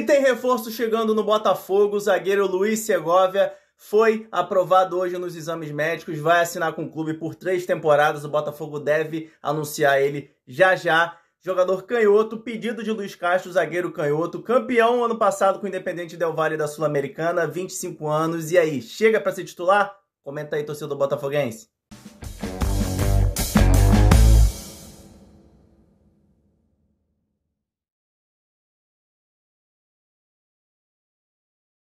E tem reforço chegando no Botafogo, o zagueiro Luiz Segovia foi aprovado hoje nos exames médicos, vai assinar com o clube por três temporadas, o Botafogo deve anunciar ele já já. Jogador canhoto, pedido de Luiz Castro, zagueiro canhoto, campeão ano passado com o Independente Del Valle da Sul-Americana, 25 anos. E aí, chega para ser titular? Comenta aí, torcedor botafoguense.